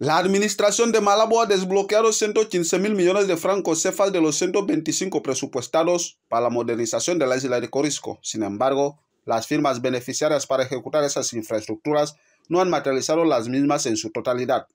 La administración de Malabo ha desbloqueado 115 mil millones de francos cefas de los 125 presupuestados para la modernización de la isla de Corisco. Sin embargo, las firmas beneficiarias para ejecutar esas infraestructuras no han materializado las mismas en su totalidad.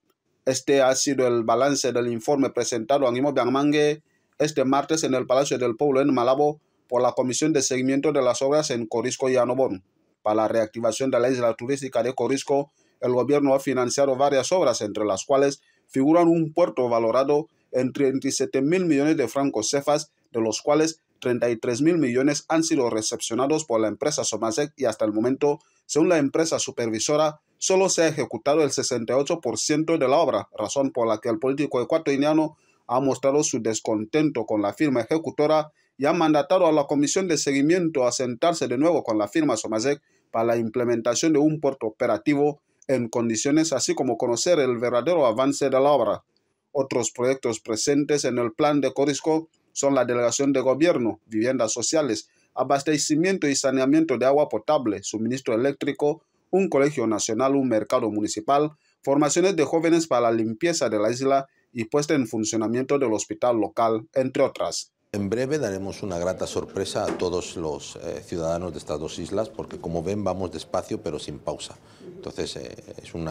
Este ha sido el balance del informe presentado a Nimo Bianmangue este martes en el Palacio del Pueblo en Malabo por la Comisión de Seguimiento de las Obras en Corisco y Anobón para la reactivación de la isla turística de Corisco el gobierno ha financiado varias obras, entre las cuales figuran un puerto valorado en 37 mil millones de francos cefas, de los cuales 33 mil millones han sido recepcionados por la empresa Somasec y hasta el momento, según la empresa supervisora, solo se ha ejecutado el 68% de la obra, razón por la que el político ecuatoriano ha mostrado su descontento con la firma ejecutora y ha mandatado a la comisión de seguimiento a sentarse de nuevo con la firma Somasec para la implementación de un puerto operativo en condiciones, así como conocer el verdadero avance de la obra. Otros proyectos presentes en el plan de Corisco son la delegación de gobierno, viviendas sociales, abastecimiento y saneamiento de agua potable, suministro eléctrico, un colegio nacional, un mercado municipal, formaciones de jóvenes para la limpieza de la isla y puesta en funcionamiento del hospital local, entre otras. En breve daremos una grata sorpresa a todos los eh, ciudadanos de estas dos islas porque como ven vamos despacio pero sin pausa. Entonces eh, es un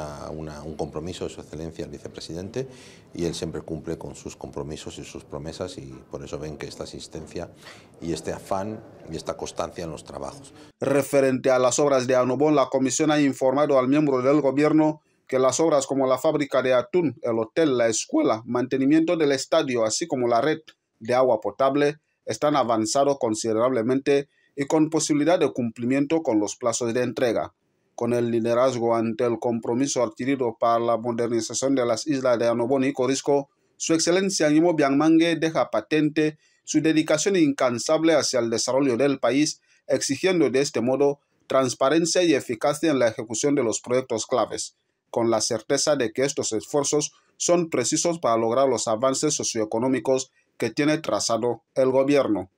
compromiso de su excelencia el vicepresidente y él siempre cumple con sus compromisos y sus promesas y por eso ven que esta asistencia y este afán y esta constancia en los trabajos. Referente a las obras de Anobón, la comisión ha informado al miembro del gobierno que las obras como la fábrica de atún, el hotel, la escuela, mantenimiento del estadio, así como la red de agua potable están avanzados considerablemente y con posibilidad de cumplimiento con los plazos de entrega. Con el liderazgo ante el compromiso adquirido para la modernización de las islas de Anobón y Corisco, su excelencia Nimo Bianmangue deja patente su dedicación incansable hacia el desarrollo del país, exigiendo de este modo transparencia y eficacia en la ejecución de los proyectos claves, con la certeza de que estos esfuerzos son precisos para lograr los avances socioeconómicos que tiene trazado el gobierno.